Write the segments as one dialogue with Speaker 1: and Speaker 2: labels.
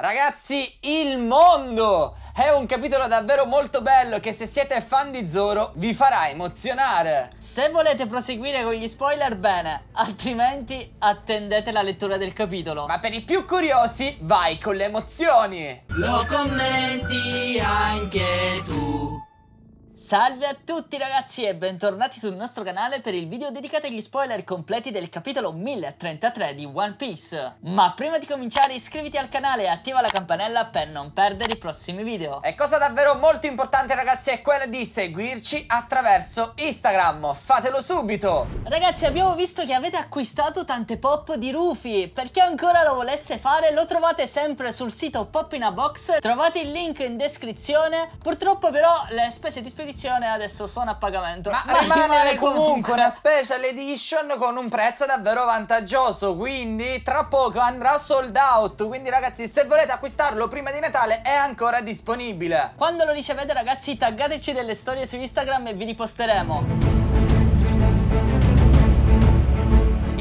Speaker 1: Ragazzi, il mondo è un capitolo davvero molto bello che se siete fan di Zoro vi farà emozionare. Se volete proseguire con gli spoiler bene, altrimenti attendete la lettura del capitolo. Ma per i più curiosi vai con le emozioni. Lo commenti anche tu.
Speaker 2: Salve a tutti ragazzi e bentornati sul nostro canale per il video dedicato agli spoiler completi del capitolo 1033 di One Piece. Ma prima di cominciare iscriviti al canale e attiva la campanella per non perdere i prossimi video. E cosa davvero
Speaker 1: molto importante ragazzi è quella di seguirci attraverso Instagram, fatelo subito! Ragazzi abbiamo visto che
Speaker 2: avete acquistato tante pop di Rufy, per chi ancora lo volesse fare lo trovate sempre sul sito Pop in a Box, trovate il link in descrizione, purtroppo però le spese di spedizione edizione adesso sono a pagamento. Ma, ma rimane
Speaker 1: comunque una special edition con un prezzo davvero vantaggioso, quindi tra poco andrà sold out, quindi ragazzi se volete acquistarlo prima di Natale è ancora disponibile.
Speaker 2: Quando lo ricevete ragazzi taggateci delle storie su Instagram e vi riposteremo.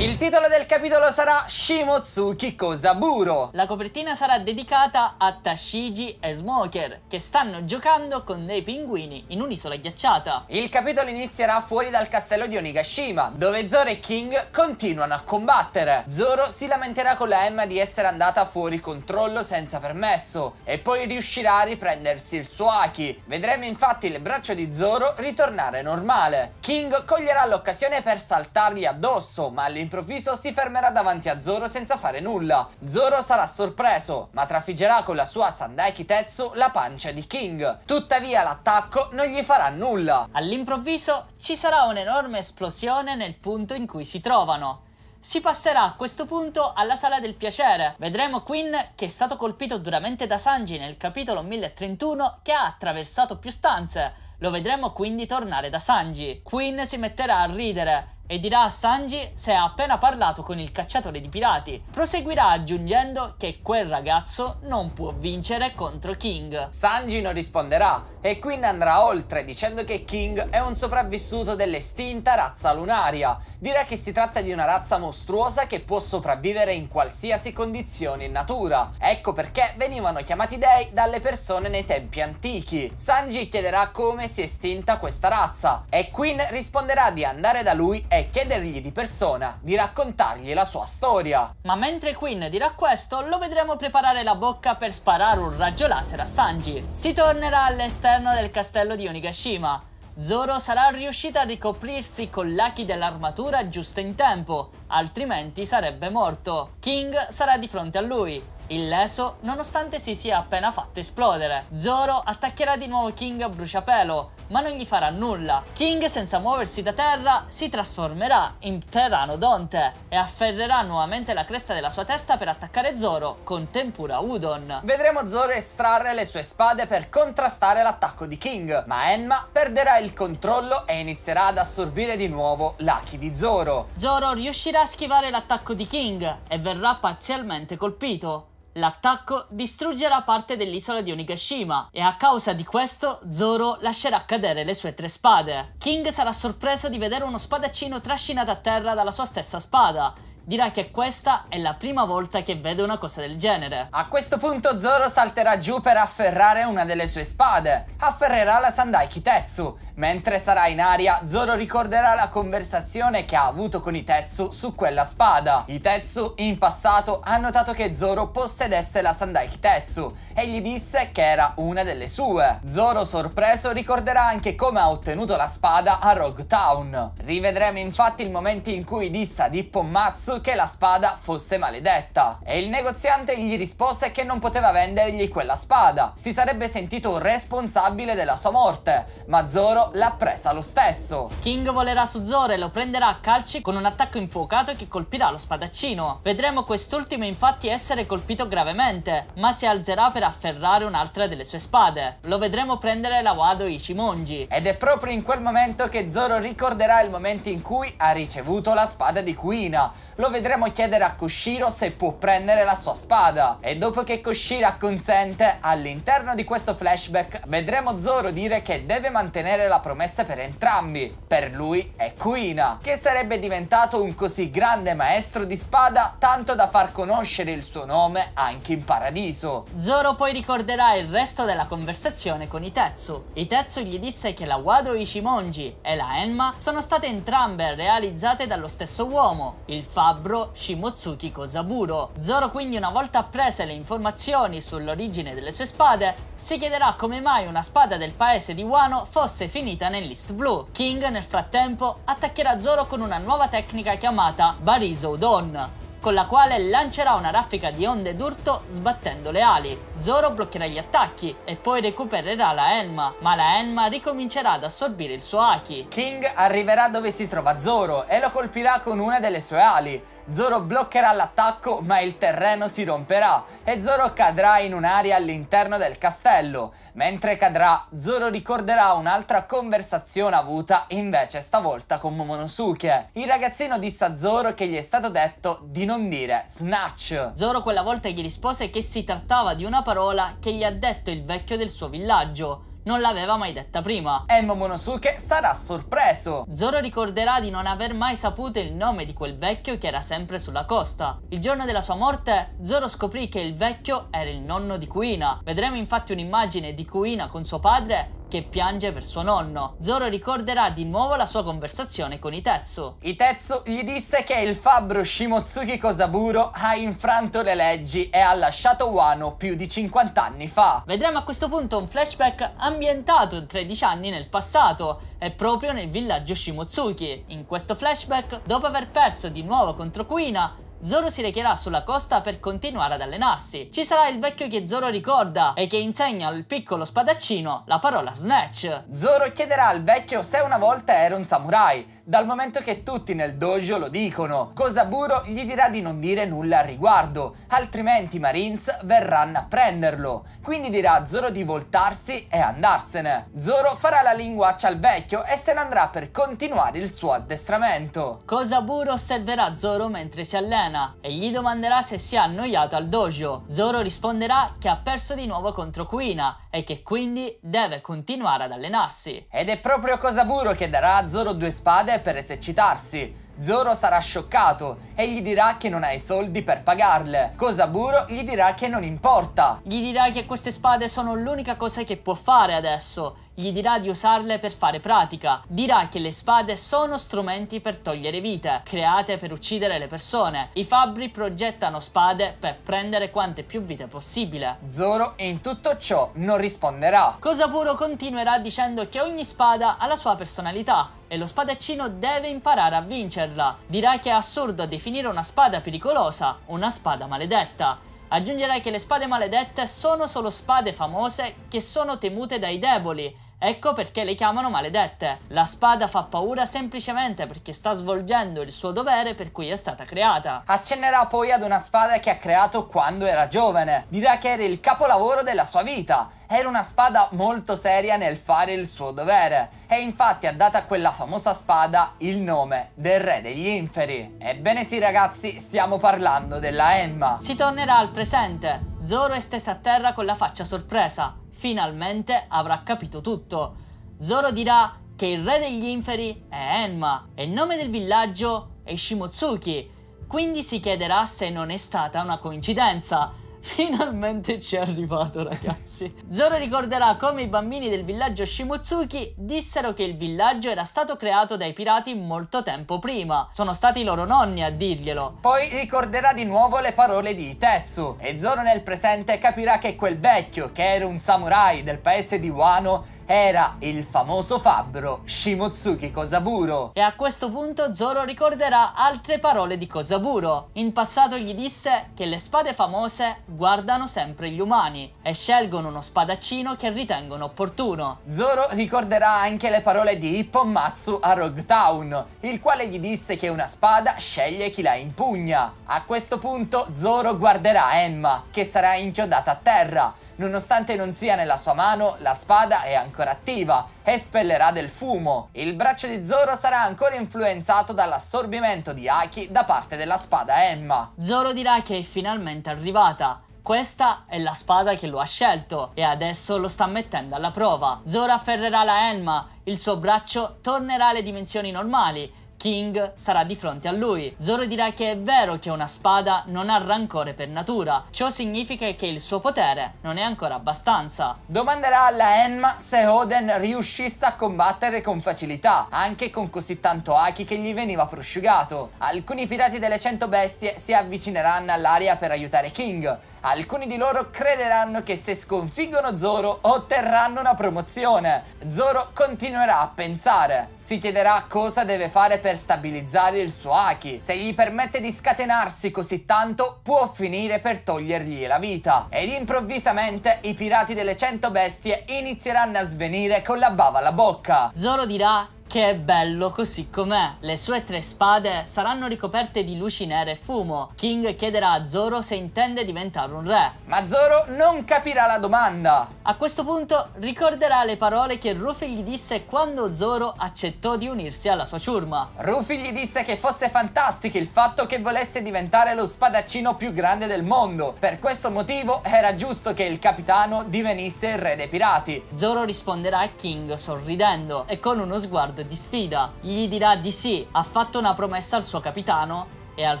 Speaker 1: Il titolo del capitolo sarà Shimotsuki Kosaburo.
Speaker 2: La copertina sarà dedicata a Tashiji e Smoker, che stanno giocando con dei pinguini in un'isola
Speaker 1: ghiacciata. Il capitolo inizierà fuori dal castello di Onigashima, dove Zoro e King continuano a combattere. Zoro si lamenterà con la Emma di essere andata fuori controllo senza permesso, e poi riuscirà a riprendersi il suo Aki. Vedremo infatti il braccio di Zoro ritornare normale. King coglierà l'occasione per saltargli addosso, ma all'interno all'improvviso si fermerà davanti a Zoro senza fare nulla. Zoro sarà sorpreso, ma trafiggerà con la sua Sandai Kitetsu la pancia di King. Tuttavia l'attacco non gli farà nulla. All'improvviso ci sarà un'enorme esplosione nel punto in cui si trovano.
Speaker 2: Si passerà a questo punto alla sala del piacere. Vedremo Quinn che è stato colpito duramente da Sanji nel capitolo 1031 che ha attraversato più stanze. Lo vedremo quindi tornare da Sanji. Quinn si metterà a ridere e dirà a Sanji se ha appena parlato con il cacciatore di pirati. Proseguirà aggiungendo che quel ragazzo
Speaker 1: non può vincere contro King. Sanji non risponderà e Quinn andrà oltre dicendo che King è un sopravvissuto dell'estinta razza lunaria. Dirà che si tratta di una razza mostruosa che può sopravvivere in qualsiasi condizione in natura. Ecco perché venivano chiamati dei dalle persone nei tempi antichi. Sanji chiederà come si è estinta questa razza e Quinn risponderà di andare da lui e e chiedergli di persona di raccontargli la sua storia. Ma mentre
Speaker 2: Quinn dirà questo, lo vedremo preparare la bocca per sparare un raggio laser a Sanji. Si tornerà all'esterno del castello di Onigashima. Zoro sarà riuscita a ricoprirsi con l'aki dell'armatura giusto in tempo, altrimenti sarebbe morto. King sarà di fronte a lui illeso nonostante si sia appena fatto esplodere. Zoro attaccherà di nuovo King a bruciapelo, ma non gli farà nulla. King senza muoversi da terra si trasformerà in Pteranodonte e afferrerà nuovamente la cresta della sua testa per attaccare Zoro con Tempura
Speaker 1: Udon. Vedremo Zoro estrarre le sue spade per contrastare l'attacco di King, ma Enma perderà il controllo e inizierà ad assorbire di nuovo l'Aki di Zoro. Zoro riuscirà
Speaker 2: a schivare l'attacco di King e verrà parzialmente colpito. L'attacco distruggerà parte dell'isola di Onigashima e a causa di questo Zoro lascerà cadere le sue tre spade. King sarà sorpreso di vedere uno spadaccino trascinato a terra dalla sua stessa spada dirà che questa è la prima volta che vede una cosa del genere. A questo
Speaker 1: punto Zoro salterà giù per afferrare una delle sue spade, afferrerà la Sandai Kitetsu. Mentre sarà in aria, Zoro ricorderà la conversazione che ha avuto con Itetsu su quella spada. Itetsu in passato ha notato che Zoro possedesse la Sandai Kitetsu e gli disse che era una delle sue. Zoro sorpreso ricorderà anche come ha ottenuto la spada a Rogue Town. Rivedremo infatti il momento in cui disse a Dippon Matsu che la spada fosse maledetta e il negoziante gli rispose che non poteva vendergli quella spada. Si sarebbe sentito responsabile della sua morte, ma Zoro l'ha presa lo stesso.
Speaker 2: King volerà su Zoro e lo prenderà a calci con un attacco infuocato che colpirà lo spadaccino. Vedremo quest'ultimo infatti essere colpito gravemente, ma si alzerà per afferrare un'altra delle sue spade. Lo vedremo prendere la Wado Ichimonji. Ed è
Speaker 1: proprio in quel momento che Zoro ricorderà il momento in cui ha ricevuto la spada di Kuina. Lo lo vedremo chiedere a Koshiro se può prendere la sua spada. E dopo che Koshiro acconsente, all'interno di questo flashback vedremo Zoro dire che deve mantenere la promessa per entrambi, per lui e Kuina, che sarebbe diventato un così grande maestro di spada tanto da far conoscere il suo nome anche in paradiso.
Speaker 2: Zoro poi ricorderà il resto della conversazione con Itetsu. Itetsu gli disse che la Wado Ishimonji e la Enma sono state entrambe realizzate dallo stesso uomo, il fatto fabbro Shimotsuki Kosaburo. Zoro quindi una volta apprese le informazioni sull'origine delle sue spade, si chiederà come mai una spada del paese di Wano fosse finita nell'East Blue. King nel frattempo attaccherà Zoro con una nuova tecnica chiamata Bariso Udon, con la quale lancerà una raffica di onde d'urto sbattendo le ali. Zoro bloccherà gli attacchi e poi recupererà la Enma, ma la Enma ricomincerà ad
Speaker 1: assorbire il suo Aki. King arriverà dove si trova Zoro e lo colpirà con una delle sue ali. Zoro bloccherà l'attacco ma il terreno si romperà e Zoro cadrà in un'area all'interno del castello. Mentre cadrà, Zoro ricorderà un'altra conversazione avuta invece stavolta con Momonosuke, il ragazzino disse a Zoro che gli è stato detto di non dire Snatch.
Speaker 2: Zoro quella volta gli rispose che si trattava di una parola che gli ha detto il vecchio del suo villaggio, non l'aveva mai detta prima. E
Speaker 1: Momonosuke sarà sorpreso.
Speaker 2: Zoro ricorderà di non aver mai saputo il nome di quel vecchio che era sempre sulla costa. Il giorno della sua morte, Zoro scoprì che il vecchio era il nonno di Kuina. Vedremo infatti un'immagine di Kuina con suo padre che piange per suo nonno.
Speaker 1: Zoro ricorderà di nuovo la sua conversazione con Itetsu. Itetsu gli disse che il fabbro Shimotsuki Kosaburo ha infranto le leggi e ha lasciato Wano più di 50 anni fa. Vedremo a questo punto un flashback ambientato 13 anni nel
Speaker 2: passato e proprio nel villaggio Shimotsuki. In questo flashback, dopo aver perso di nuovo contro Kuina, Zoro si recherà sulla costa per continuare ad allenarsi. Ci sarà il vecchio che Zoro ricorda e che insegna al piccolo spadaccino la parola snatch.
Speaker 1: Zoro chiederà al vecchio se una volta era un samurai, dal momento che tutti nel dojo lo dicono. Cosa Buro gli dirà di non dire nulla al riguardo, altrimenti i Marines verranno a prenderlo. Quindi dirà a Zoro di voltarsi e andarsene. Zoro farà la linguaccia al vecchio e se ne andrà per continuare il suo addestramento. Cosa Buro osserverà
Speaker 2: Zoro mentre si allena Sena e gli domanderà se si è annoiato al dojo. Zoro risponderà che
Speaker 1: ha perso di nuovo contro Kuina e che quindi deve continuare ad allenarsi. Ed è proprio Cosaburo che darà a Zoro due spade per esercitarsi. Zoro sarà scioccato e gli dirà che non ha i soldi per pagarle. Cosaburo gli dirà che non importa.
Speaker 2: Gli dirà che queste spade sono l'unica cosa che può fare adesso gli dirà di usarle per fare pratica, dirà che le spade sono strumenti per togliere vite, create per uccidere le persone. I fabbri progettano spade per prendere quante più vite possibile.
Speaker 1: Zoro in tutto ciò non risponderà.
Speaker 2: Cosapuro continuerà dicendo che ogni spada ha la sua personalità, e lo spadaccino deve imparare a vincerla. Dirà che è assurdo definire una spada pericolosa una spada maledetta. Aggiungerà che le spade maledette sono solo spade famose che sono temute dai deboli Ecco perché le chiamano maledette. La spada fa paura semplicemente perché sta svolgendo il suo dovere per cui è stata
Speaker 1: creata. Accennerà poi ad una spada che ha creato quando era giovane. Dirà che era il capolavoro della sua vita. Era una spada molto seria nel fare il suo dovere. E infatti ha dato a quella famosa spada il nome del re degli inferi. Ebbene sì ragazzi, stiamo parlando della Emma.
Speaker 2: Si tornerà al presente. Zoro è stesa a terra con la faccia sorpresa finalmente avrà capito tutto. Zoro dirà che il re degli inferi è Enma e il nome del villaggio è Shimotsuki, quindi si chiederà se non è stata una coincidenza. Finalmente ci è arrivato ragazzi Zoro ricorderà come i bambini del villaggio Shimutsuki dissero che il villaggio era stato creato dai pirati molto tempo prima Sono stati i loro nonni a
Speaker 1: dirglielo Poi ricorderà di nuovo le parole di Tetsu E Zoro nel presente capirà che quel vecchio che era un samurai del paese di Wano era il famoso fabbro Shimotsuki Kosaburo. E a questo punto Zoro ricorderà altre parole di
Speaker 2: Kosaburo. In passato gli disse che le spade famose guardano sempre gli umani e scelgono uno spadaccino che ritengono
Speaker 1: opportuno. Zoro ricorderà anche le parole di Ippomatsu a Rogue Town, il quale gli disse che una spada sceglie chi la impugna. A questo punto Zoro guarderà Emma, che sarà inchiodata a terra, Nonostante non sia nella sua mano, la spada è ancora attiva e spellerà del fumo. Il braccio di Zoro sarà ancora influenzato dall'assorbimento di Aki da parte della spada Emma.
Speaker 2: Zoro dirà che è finalmente arrivata questa è la spada che lo ha scelto e adesso lo sta mettendo alla prova. Zoro afferrerà la Emma, il suo braccio tornerà alle dimensioni normali King sarà di fronte a lui. Zoro dirà che è vero che una spada non ha rancore per natura, ciò significa che il suo potere non è ancora abbastanza.
Speaker 1: Domanderà alla Enma se Oden riuscisse a combattere con facilità, anche con così tanto Aki che gli veniva prosciugato. Alcuni pirati delle 100 bestie si avvicineranno all'aria per aiutare King. Alcuni di loro crederanno che se sconfiggono Zoro otterranno una promozione. Zoro continuerà a pensare. Si chiederà cosa deve fare per per stabilizzare il suo Aki. Se gli permette di scatenarsi così tanto, può finire per togliergli la vita. Ed improvvisamente i pirati delle 100 bestie inizieranno a svenire con la bava alla bocca. Zoro dirà che è bello così com'è.
Speaker 2: Le sue tre spade saranno ricoperte di luci nere e fumo. King chiederà a Zoro se intende diventare un re.
Speaker 1: Ma Zoro non
Speaker 2: capirà la domanda! A questo punto ricorderà le parole che Ruffy gli disse quando
Speaker 1: Zoro accettò di unirsi alla sua ciurma. Ruffy gli disse che fosse fantastico il fatto che volesse diventare lo spadaccino più grande del mondo. Per questo motivo era giusto che il capitano divenisse il re dei pirati. Zoro risponderà a King sorridendo e
Speaker 2: con uno sguardo di sfida, gli dirà di sì, ha fatto una promessa al suo capitano e
Speaker 1: al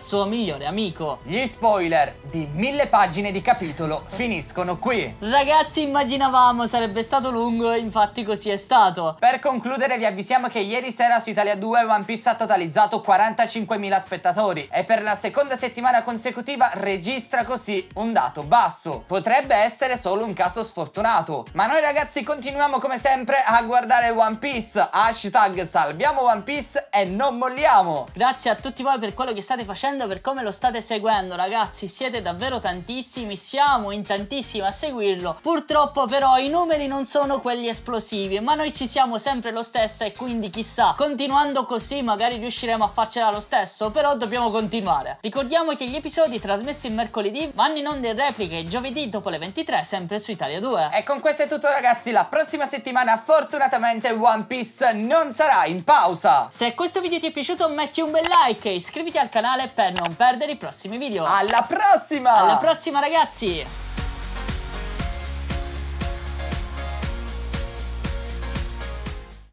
Speaker 1: suo migliore amico. Gli spoiler di mille pagine di capitolo finiscono qui. Ragazzi immaginavamo sarebbe stato lungo e infatti così è stato. Per concludere vi avvisiamo che ieri sera su Italia 2 One Piece ha totalizzato 45.000 spettatori e per la seconda settimana consecutiva registra così un dato basso. Potrebbe essere solo un caso sfortunato. Ma noi ragazzi continuiamo come sempre a guardare One Piece. Hashtag salviamo One Piece e non molliamo. Grazie a tutti voi per quello che state facendo
Speaker 2: facendo, per come lo state seguendo ragazzi, siete davvero tantissimi, siamo in tantissimi a seguirlo. Purtroppo però i numeri non sono quelli esplosivi, ma noi ci siamo sempre lo stesso e quindi chissà, continuando così magari riusciremo a farcela lo stesso, però dobbiamo continuare. Ricordiamo che gli episodi trasmessi il mercoledì vanno in onda in repliche giovedì dopo le 23
Speaker 1: sempre su Italia 2. E con questo è tutto ragazzi, la prossima settimana fortunatamente One Piece non sarà in pausa. Se questo video ti è piaciuto metti un bel like e iscriviti al canale canale per
Speaker 2: non perdere i prossimi video. Alla prossima! Alla prossima ragazzi!